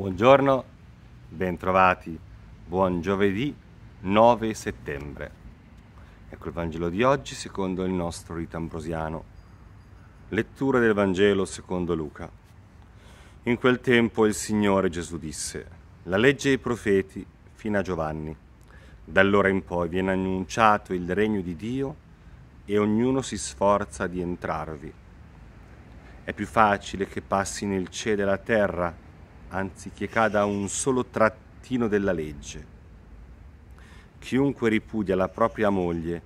Buongiorno, bentrovati, buon giovedì 9 settembre. Ecco il Vangelo di oggi secondo il nostro rito ambrosiano. Lettura del Vangelo secondo Luca. In quel tempo il Signore Gesù disse, la legge e i profeti fino a Giovanni. Da allora in poi viene annunciato il regno di Dio e ognuno si sforza di entrarvi. È più facile che passi nel cielo e la terra anziché cada un solo trattino della legge. Chiunque ripudia la propria moglie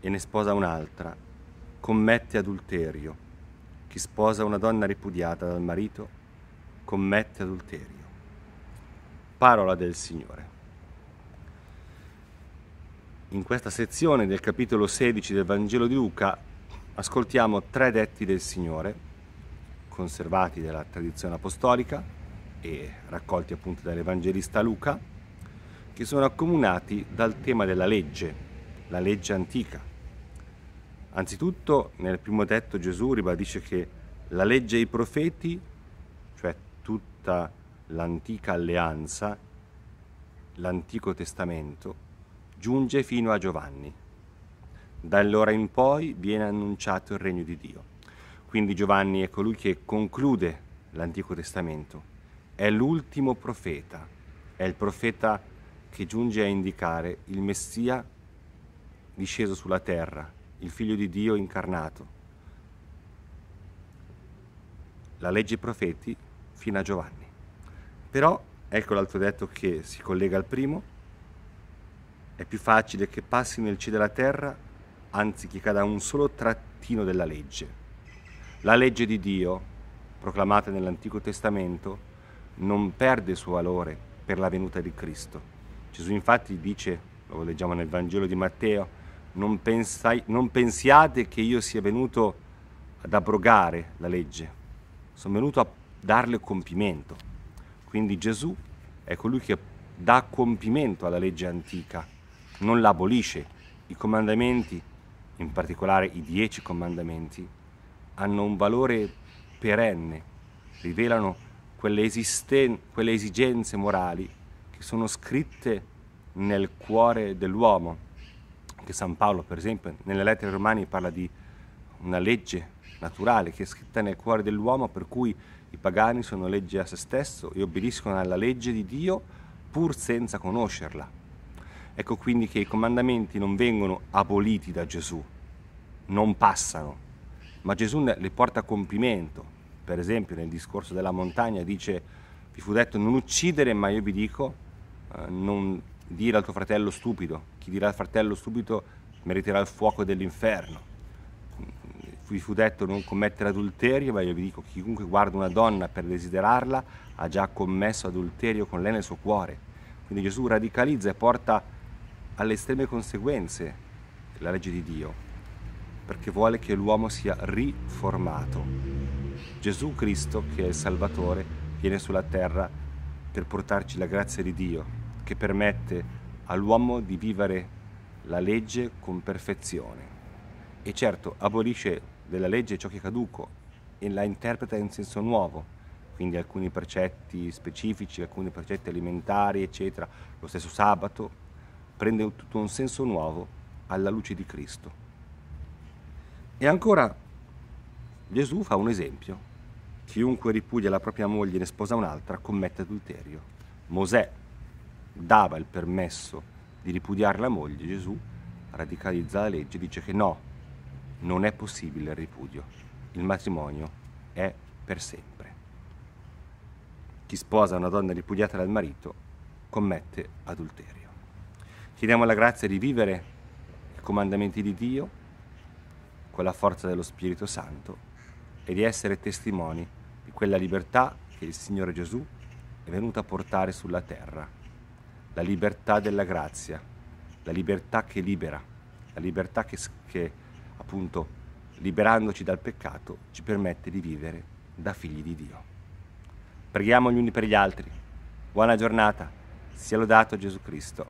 e ne sposa un'altra, commette adulterio. Chi sposa una donna ripudiata dal marito, commette adulterio. Parola del Signore. In questa sezione del capitolo 16 del Vangelo di Luca ascoltiamo tre detti del Signore, conservati dalla tradizione apostolica, e raccolti appunto dall'Evangelista Luca, che sono accomunati dal tema della legge, la legge antica. Anzitutto nel primo detto Gesù ribadisce che la legge e i profeti, cioè tutta l'antica alleanza, l'Antico Testamento, giunge fino a Giovanni. Da allora in poi viene annunciato il regno di Dio. Quindi Giovanni è colui che conclude l'Antico Testamento è l'ultimo profeta, è il profeta che giunge a indicare il Messia disceso sulla terra, il figlio di Dio incarnato. La legge profeti fino a Giovanni. Però ecco l'altro detto che si collega al primo, è più facile che passi nel cielo della terra anziché cada un solo trattino della legge. La legge di Dio, proclamata nell'Antico Testamento, non perde il suo valore per la venuta di Cristo. Gesù infatti dice, lo leggiamo nel Vangelo di Matteo, non, pensai, non pensiate che io sia venuto ad abrogare la legge, sono venuto a darle compimento. Quindi Gesù è colui che dà compimento alla legge antica, non l'abolisce. I comandamenti, in particolare i dieci comandamenti, hanno un valore perenne, rivelano quelle, esisten- quelle esigenze morali che sono scritte nel cuore dell'uomo, che San Paolo per esempio nelle lettere romane parla di una legge naturale che è scritta nel cuore dell'uomo per cui i pagani sono legge a se stesso e obbediscono alla legge di Dio pur senza conoscerla. Ecco quindi che i comandamenti non vengono aboliti da Gesù, non passano, ma Gesù li porta a compimento, per esempio nel discorso della montagna dice vi fu detto non uccidere ma io vi dico eh, non dire al tuo fratello stupido chi dirà al fratello stupido meriterà il fuoco dell'inferno mm, vi fu detto non commettere adulterio ma io vi dico chiunque guarda una donna per desiderarla ha già commesso adulterio con lei nel suo cuore quindi Gesù radicalizza e porta alle estreme conseguenze la legge di Dio perché vuole che l'uomo sia riformato. Gesù Cristo, che è il Salvatore, viene sulla terra per portarci la grazia di Dio, che permette all'uomo di vivere la legge con perfezione. E certo, abolisce della legge ciò che è caduco e la interpreta in senso nuovo, quindi alcuni precetti specifici, alcuni precetti alimentari, eccetera, lo stesso sabato, prende tutto un senso nuovo alla luce di Cristo. E ancora Gesù fa un esempio. Chiunque ripudia la propria moglie e ne sposa un'altra commette adulterio. Mosè dava il permesso di ripudiare la moglie, Gesù radicalizza la legge e dice che no, non è possibile il ripudio. Il matrimonio è per sempre. Chi sposa una donna ripudiata dal marito commette adulterio. Chiediamo la grazia di vivere i comandamenti di Dio con la forza dello Spirito Santo e di essere testimoni di quella libertà che il Signore Gesù è venuto a portare sulla terra, la libertà della grazia, la libertà che libera, la libertà che, che appunto liberandoci dal peccato ci permette di vivere da figli di Dio. Preghiamo gli uni per gli altri. Buona giornata, sia lodato Gesù Cristo.